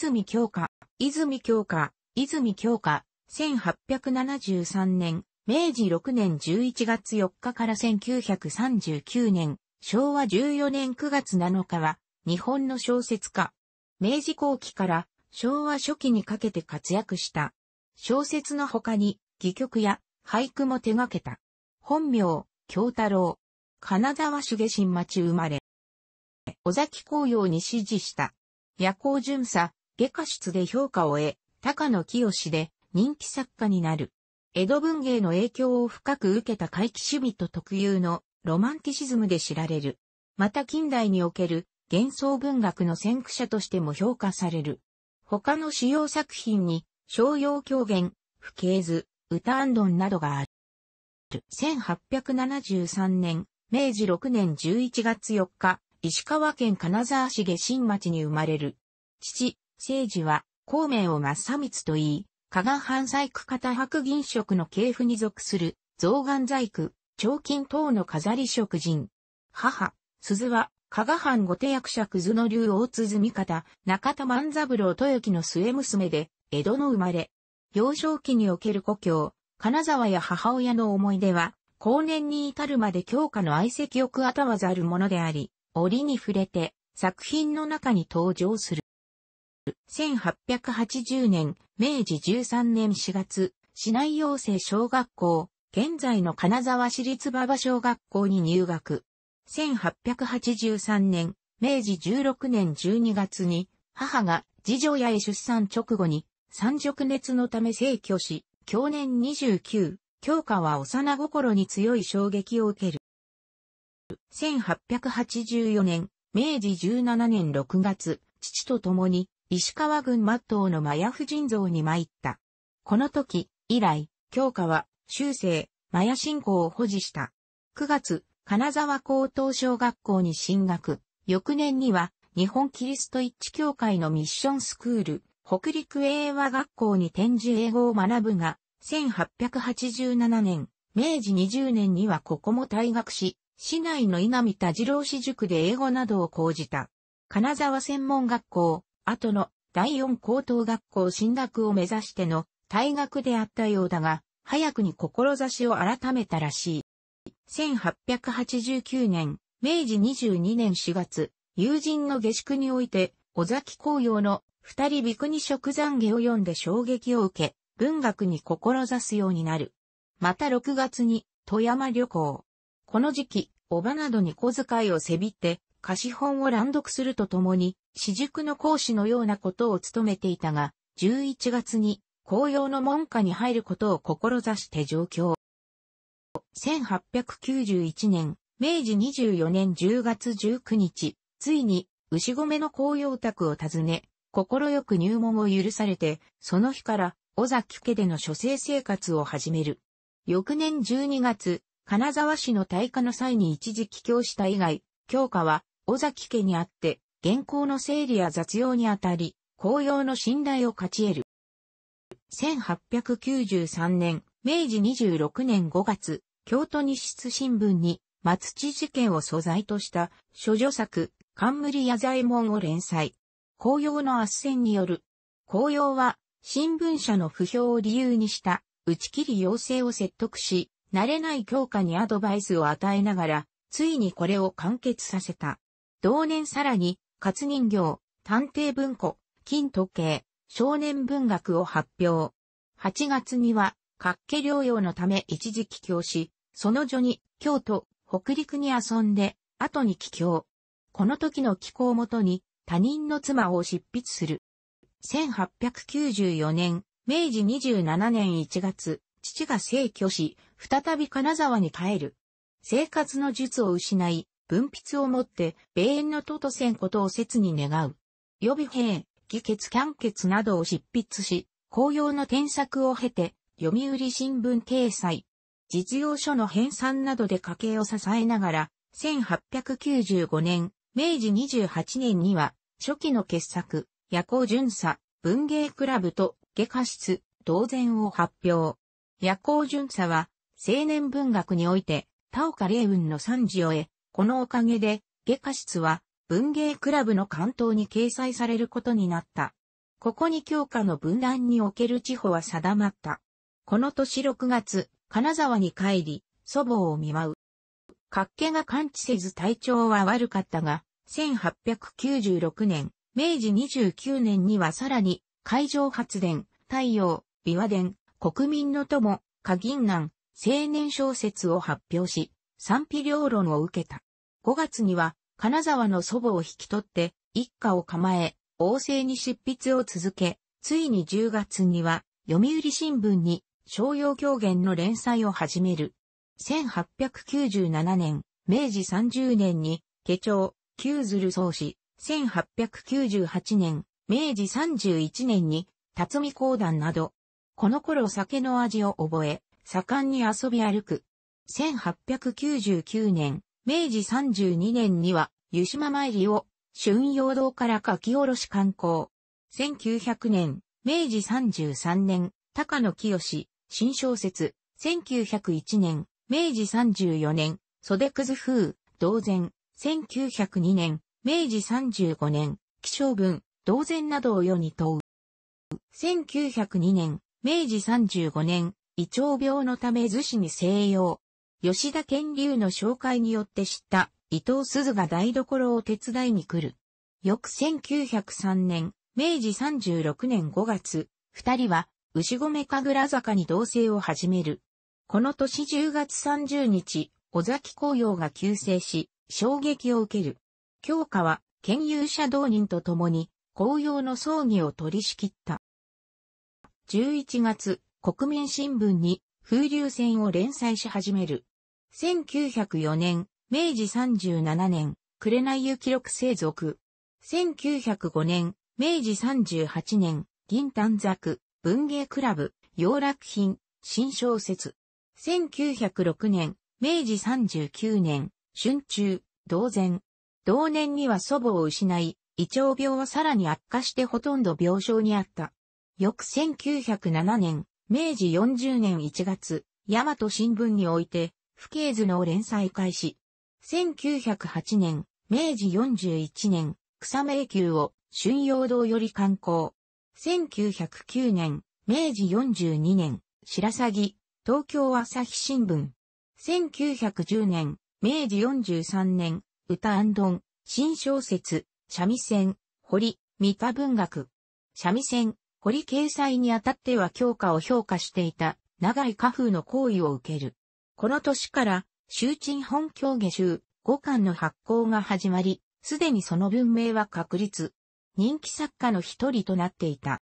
泉京華、泉京華、泉京華、1873年、明治6年11月4日から1939年、昭和14年9月7日は、日本の小説家。明治後期から昭和初期にかけて活躍した。小説の他に、戯曲や俳句も手掛けた。本名、京太郎。金沢茂新町生まれ。尾崎紅葉に指示した。夜行巡査、下科室で評価を得、高野清で人気作家になる。江戸文芸の影響を深く受けた怪奇シュと特有のロマンティシズムで知られる。また近代における幻想文学の先駆者としても評価される。他の主要作品に、商用狂言、不敬図、歌安頓などがある。1873年、明治6年11月4日、石川県金沢市下新町に生まれる。父、政治は、孔明を正光と言い、加賀藩細工型白銀色の系譜に属する、造眼細工、彫金等の飾り職人。母、鈴は、加賀藩御手役者くずの竜大鼓方、中田万三郎豊樹の末娘で、江戸の生まれ。幼少期における故郷、金沢や母親の思い出は、後年に至るまで教科の愛席をくあたわざるものであり、折に触れて、作品の中に登場する。1880年、明治13年4月、市内養成小学校、現在の金沢市立馬場小学校に入学。1883年、明治16年12月に、母が次女やへ出産直後に、三熟熱のため逝去し、去年29、教科は幼心に強い衝撃を受ける。1884年、明治17年6月、父と共に石川軍末東の麻薬夫人像に参った。この時、以来、教科は、修正、麻薬信仰を保持した。9月、金沢高等小学校に進学。翌年には、日本キリスト一致協会のミッションスクール、北陸英和学校に展示英語を学ぶが、1887年、明治20年にはここも退学し、市内の稲見田次郎氏塾で英語などを講じた。金沢専門学校、後の第4高等学校進学を目指しての退学であったようだが、早くに志を改めたらしい。1889年、明治22年4月、友人の下宿において、尾崎紅葉の二人びくに食残下を読んで衝撃を受け、文学に志すようになる。また6月に、富山旅行。この時期、おばなどに小遣いをせびって、貸本を乱読するとともに、私塾の講師のようなことを務めていたが、11月に紅葉の門下に入ることを志して上京。1891年、明治24年10月19日、ついに牛込の紅葉宅を訪ね、心よく入門を許されて、その日から尾崎家での諸生生活を始める。翌年12月、金沢市の大化の際に一時帰郷した以外、教科は尾崎家にあって、原稿の整理や雑用にあたり、紅葉の信頼を勝ち得る。1893年、明治26年5月、京都日出新聞に、松地事件を素材とした、諸女作、冠屋左衛門を連載。紅葉の圧旋による。紅葉は、新聞社の不評を理由にした、打ち切り要請を説得し、慣れない教科にアドバイスを与えながら、ついにこれを完結させた。同年さらに、活人形、探偵文庫、金時計、少年文学を発表。8月には、活家療養のため一時帰郷し、その序に、京都、北陸に遊んで、後に帰郷。この時の帰郷をもとに、他人の妻を執筆する。1894年、明治27年1月、父が逝去し、再び金沢に帰る。生活の術を失い、分筆をもって、米遠のととせんことを切に願う。予備兵、議決キャン決などを執筆し、公用の添削を経て、読売新聞掲載。実用書の編纂などで家計を支えながら、1895年、明治28年には、初期の傑作、夜行巡査、文芸クラブと、外科室、同然を発表。夜行巡査は、青年文学において、田岡霊雲の賛辞を得、このおかげで、外科室は文芸クラブの関東に掲載されることになった。ここに教科の分断における地方は定まった。この年6月、金沢に帰り、祖母を見舞う。活気が感知せず体調は悪かったが、1896年、明治29年にはさらに、海上発電、太陽、美和電、国民の友、歌銀南、青年小説を発表し、賛否両論を受けた。5月には、金沢の祖母を引き取って、一家を構え、王政に執筆を続け、ついに10月には、読売新聞に、商用狂言の連載を始める。1897年、明治30年に、下長、旧鶴宗氏、1898年、明治31年に、辰巳講談など、この頃酒の味を覚え、盛んに遊び歩く、1899年、明治32年には、湯島参りを、春陽堂から書き下ろし観光。1900年、明治33年、高野清、新小説。1901年、明治34年、袖くず風、同然。1902年、明治35年、気象文、同然などを世に問う。1902年、明治35年、胃腸病のため図紙に西洋、吉田健流の紹介によって知った伊藤鈴が台所を手伝いに来る。翌1903年、明治36年5月、二人は牛込神楽坂に同棲を始める。この年10月30日、尾崎紅葉が急成し、衝撃を受ける。京花は、研究者同人と共に、紅葉の葬儀を取り仕切った。11月、国民新聞に、風流戦を連載し始める。1904年、明治37年、紅湯記録生族。1905年、明治38年、銀丹冊、文芸クラブ、洋楽品、新小説。1906年、明治39年、春秋、同然。同年には祖母を失い、胃腸病はさらに悪化してほとんど病床にあった。翌1907年、明治40年1月、大和新聞において、不景図の連載開始。1908年、明治41年、草迷宮を春陽堂より観光。1909年、明治42年、白鷺、東京朝日新聞。1910年、明治43年、歌安頓、新小説、三味線、堀、三田文学。三味線、堀掲載にあたっては教科を評価していた、長い家風の行為を受ける。この年から、周鎮本教下州、五巻の発行が始まり、すでにその文明は確立。人気作家の一人となっていた。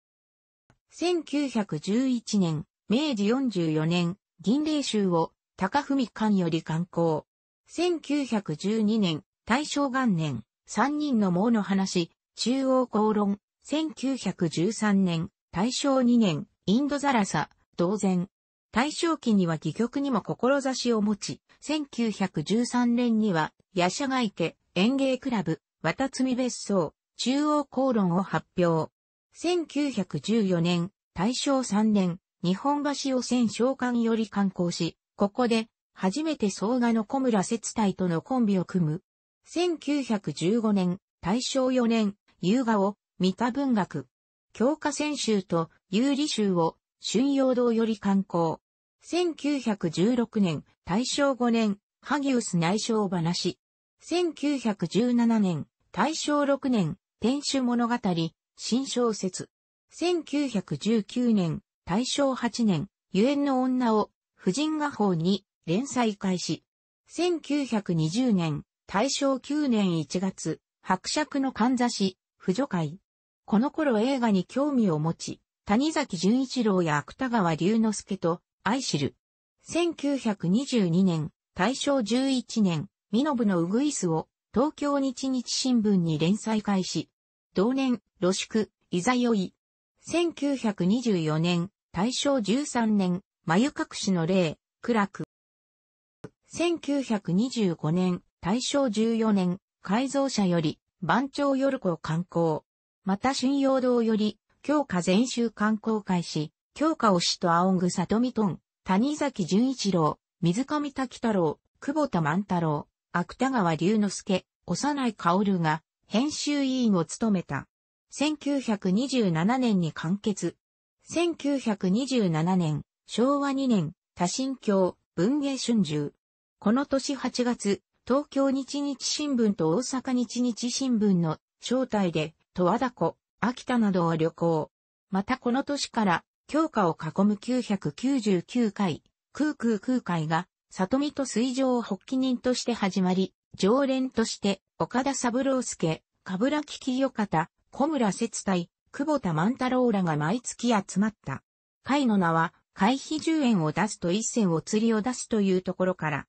1911年、明治44年、銀霊州を高文館より刊行。1912年、大正元年、三人の毛の話、中央公論。1913年、大正2年、インドザラサ、同然。大正期には戯曲にも志を持ち、1913年には、夜叉ヶ家、園芸クラブ、渡積別荘、中央公論を発表。1914年、大正3年、日本橋を戦召喚より観光し、ここで、初めて総画の小村節隊とのコンビを組む。1915年、大正4年、優雅を、三田文学、教科選集と有利集を、春陽堂より観光。1916年、大正5年、ハギウス内省話。1917年、大正6年、天守物語、新小説。1919年、大正8年、ゆえんの女を、婦人画報に連載開始。1920年、大正9年1月、伯爵のかんざし、婦女会。この頃映画に興味を持ち、谷崎潤一郎や芥川龍之介と愛知る。1922年、大正11年、ミノブのウグイスを東京日日新聞に連載開始。同年、露宿、いざよい。1924年、大正13年、眉隠しの霊、暗く。1925年、大正14年、改造者より、番長夜子観光。また春陽堂より、京華全集観光開始。京香推しと青ぐさとみとん、谷崎潤一郎、水上滝太郎、久保田万太郎、芥川龍之介、幼い薫が、編集委員を務めた。1927年に完結。1927年、昭和2年、多神教、文芸春秋。この年8月、東京日日新聞と大阪日日新聞の招待で、十和田湖、秋田などを旅行。またこの年から、強化を囲む999回、空空空海が、里見と水上を発起人として始まり、常連として、岡田三郎介、かぶらききよかた、小村節隊、久保田万太郎らが毎月集まった。会の名は、会費10円を出すと一銭を釣りを出すというところから、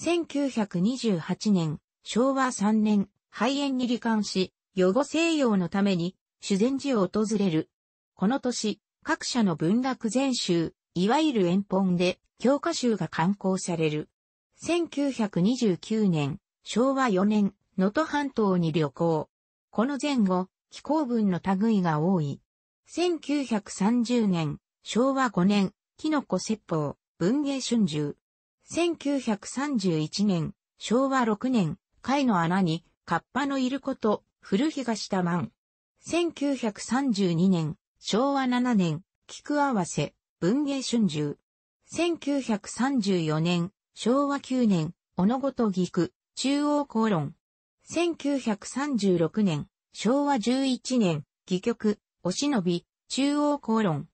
1928年、昭和3年、肺炎に罹患し、予後西洋のために、修善寺を訪れる。この年、各社の文楽全集、いわゆる円本で教科集が刊行される。1929年、昭和4年、能登半島に旅行。この前後、気候文の類が多い。1930年、昭和5年、キノコ説法、文芸春秋。1931年、昭和6年、貝の穴に、カッパのいること、古東多万。1932年、昭和7年、菊合わせ、文芸春秋。1934年、昭和9年、小野ごと菊、中央公論。1936年、昭和11年、戯曲、お忍び、中央公論。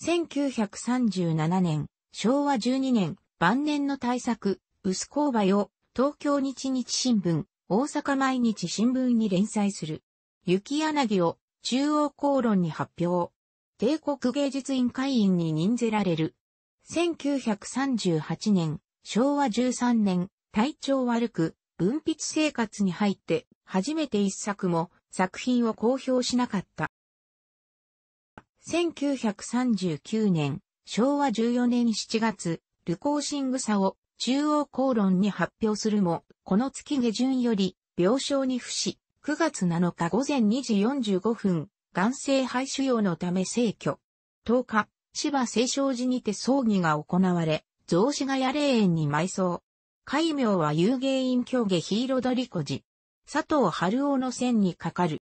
1937年、昭和12年、晩年の大作、薄勾配を、東京日日新聞、大阪毎日新聞に連載する。雪柳を、中央公論に発表。帝国芸術院会員に任ぜられる。1938年、昭和13年、体調悪く、分泌生活に入って、初めて一作も作品を公表しなかった。1939年、昭和14年7月、ルコーシングサを中央公論に発表するも、この月下旬より病床に伏し、9月7日午前2時45分、岩性肺腫瘍のため逝去。10日、芝清少寺にて葬儀が行われ、雑司ヶ谷霊園に埋葬。戒名は遊芸院教下ヒーロドリコジ。佐藤春夫の線にかかる。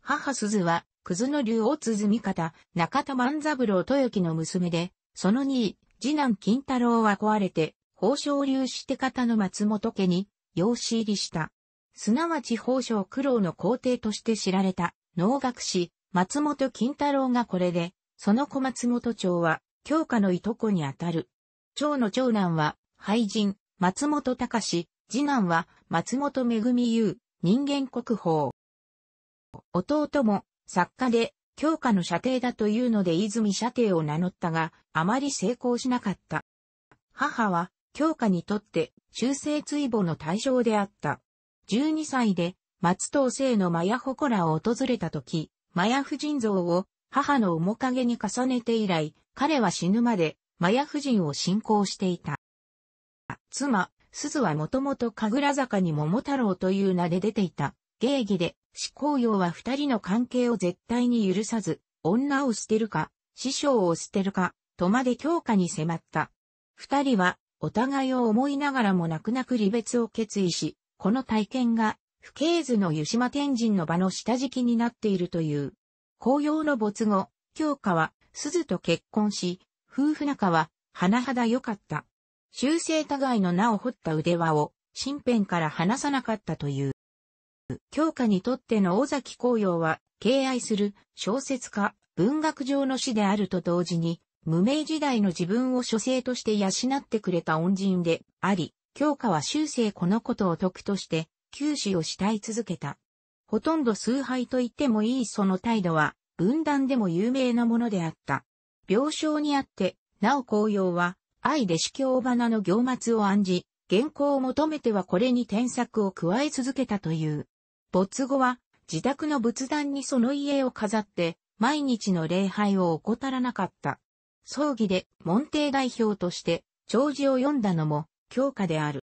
母鈴は、くずの竜を続味方、中田万三郎豊樹の娘で、その2位、次男金太郎は壊れて、宝生流して方の松本家に、養子入りした。すなわち宝生苦労の皇帝として知られた。能楽師、松本金太郎がこれで、その小松本町は、京家のいとこにあたる。町の長男は、俳人、松本隆、次男は、松本恵優、人間国宝。弟も、作家で、京家の射程だというので泉射程を名乗ったが、あまり成功しなかった。母は、京家にとって、忠誠追母の対象であった。12歳で、松藤聖のマヤ祠を訪れた時、マヤ夫人像を母の面影に重ねて以来、彼は死ぬまでマヤ夫人を信仰していた。妻、鈴はもともと神楽坂に桃太郎という名で出ていた。芸儀で、志向用は二人の関係を絶対に許さず、女を捨てるか、師匠を捨てるか、とまで強化に迫った。二人は、お互いを思いながらも泣く泣く離別を決意し、この体験が不景図の湯島天神の場の下敷きになっているという。紅葉の没後、京花は鈴と結婚し、夫婦仲は甚だ良かった。修正互いの名を彫った腕輪を身辺から離さなかったという。京花にとっての尾崎紅葉は敬愛する小説家、文学上の詩であると同時に、無名時代の自分を書生として養ってくれた恩人であり、京花は終生このことを徳として九死を慕い続けた。ほとんど崇拝と言ってもいいその態度は、分断でも有名なものであった。病床にあって、なお紅葉は、愛で司教花の行末を案じ、原稿を求めてはこれに添削を加え続けたという。没後は、自宅の仏壇にその家を飾って、毎日の礼拝を怠らなかった。葬儀で、門弟代表として、長寿を読んだのも、教科である。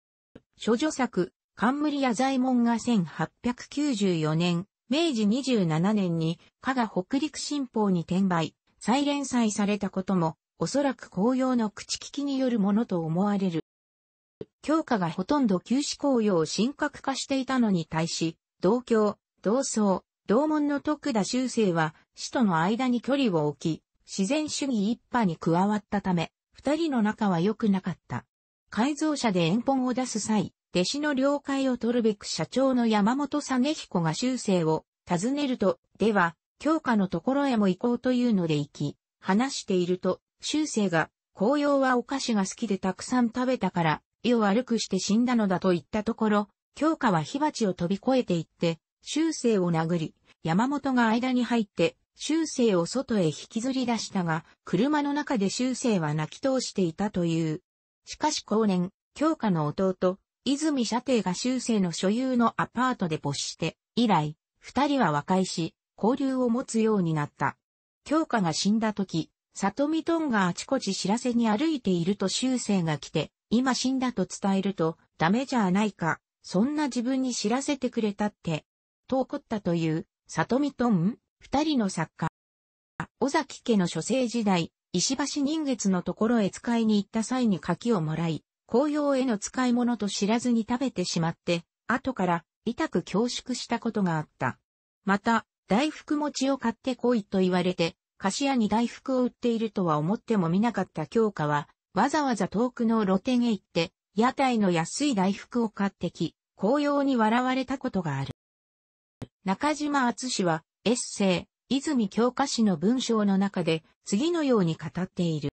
諸女作、冠屋左衛門が1894年、明治27年に、加賀北陸新報に転売、再連載されたことも、おそらく紅葉の口利きによるものと思われる。教科がほとんど旧止紅葉を神格化していたのに対し、同教、同僧、同門の徳田修正は、死との間に距離を置き、自然主義一派に加わったため、二人の仲は良くなかった。改造車で円本を出す際、弟子の了解を取るべく社長の山本実彦が修正を尋ねると、では、教科のところへも行こうというので行き、話していると、修正が、紅葉はお菓子が好きでたくさん食べたから、胃を悪くして死んだのだと言ったところ、教科は火鉢を飛び越えていって、修正を殴り、山本が間に入って、修正を外へ引きずり出したが、車の中で修正は泣き通していたという。しかし後年、教科の弟、泉社邸が修正の所有のアパートで没して、以来、二人は和解し、交流を持つようになった。京花が死んだ時、里見トンがあちこち知らせに歩いていると修正が来て、今死んだと伝えると、ダメじゃないか、そんな自分に知らせてくれたって、と怒ったという、里見トン、二人の作家。尾崎家の書生時代、石橋人月のところへ使いに行った際に柿をもらい、紅葉への使い物と知らずに食べてしまって、後から痛く恐縮したことがあった。また、大福餅を買ってこいと言われて、菓子屋に大福を売っているとは思っても見なかった教科は、わざわざ遠くの露店へ行って、屋台の安い大福を買ってき、紅葉に笑われたことがある。中島厚氏は、エッセイ、泉教科氏の文章の中で、次のように語っている。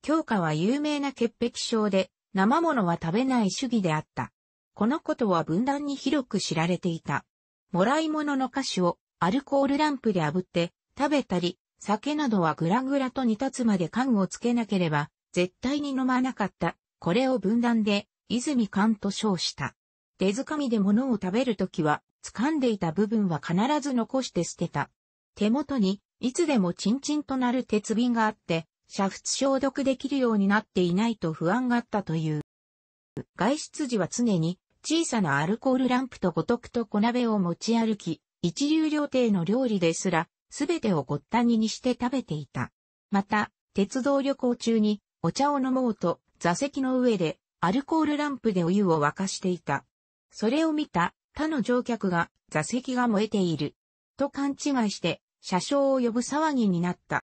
京香は有名な潔癖症で、生ものは食べない主義であった。このことは分断に広く知られていた。もらい物の菓子をアルコールランプで炙って食べたり、酒などはぐらぐらと煮立つまで缶をつけなければ絶対に飲まなかった。これを分断で泉缶と称した。手づかみで物を食べるときは掴んでいた部分は必ず残して捨てた。手元にいつでもチンチンとなる鉄瓶があって、煮沸消毒できるようになっていないと不安があったという。外出時は常に小さなアルコールランプとごとくと小鍋を持ち歩き、一流料亭の料理ですら、すべてをごったににして食べていた。また、鉄道旅行中にお茶を飲もうと座席の上でアルコールランプでお湯を沸かしていた。それを見た他の乗客が座席が燃えている。と勘違いして車掌を呼ぶ騒ぎになった。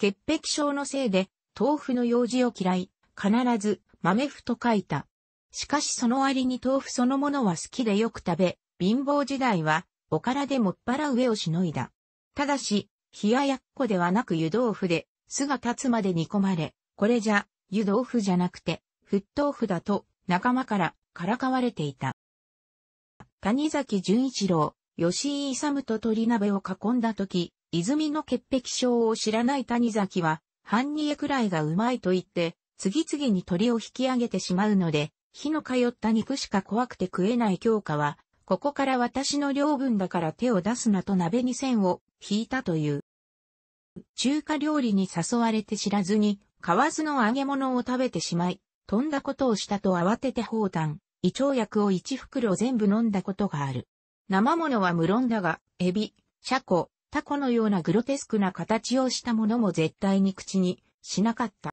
潔癖症のせいで、豆腐の用事を嫌い、必ず豆腐と書いた。しかしその割に豆腐そのものは好きでよく食べ、貧乏時代は、おからでもっぱら上をしのいだ。ただし、冷ややっこではなく湯豆腐で、巣が立つまで煮込まれ、これじゃ、湯豆腐じゃなくて、沸騰腐だと、仲間から、からかわれていた。谷崎潤一郎、吉井勇と鳥鍋を囲んだ時、泉の潔癖症を知らない谷崎は、半煮えくらいがうまいと言って、次々に鳥を引き上げてしまうので、火の通った肉しか怖くて食えない京香は、ここから私の量分だから手を出すなと鍋に線を引いたという。中華料理に誘われて知らずに、蛙の揚げ物を食べてしまい、飛んだことをしたと慌てて放綻、胃腸薬を一袋全部飲んだことがある。生物は無論だが、エビ、シャコ、タコのようなグロテスクな形をしたものも絶対に口にしなかった。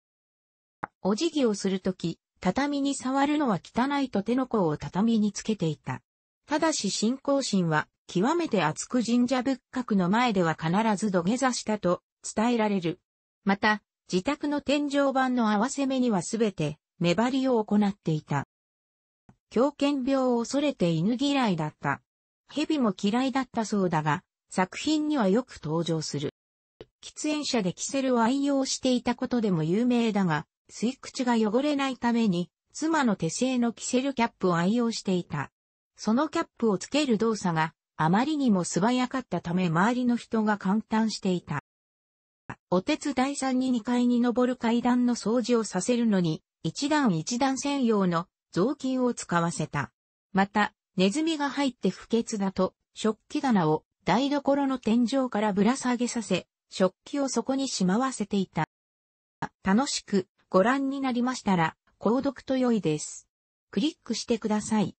お辞儀をするとき、畳に触るのは汚いと手の甲を畳につけていた。ただし信仰心は極めて厚く神社仏閣の前では必ず土下座したと伝えられる。また、自宅の天井板の合わせ目にはすべて目張りを行っていた。狂犬病を恐れて犬嫌いだった。蛇も嫌いだったそうだが、作品にはよく登場する。喫煙者でキセルを愛用していたことでも有名だが、吸い口が汚れないために、妻の手製のキセルキャップを愛用していた。そのキャップをつける動作があまりにも素早かったため周りの人が感嘆していた。お手伝いさんに2階に登る階段の掃除をさせるのに、一段一段専用の雑巾を使わせた。また、ネズミが入って不潔だと、食器棚を台所の天井からぶら下げさせ、食器をそこにしまわせていた。楽しくご覧になりましたら、購読と良いです。クリックしてください。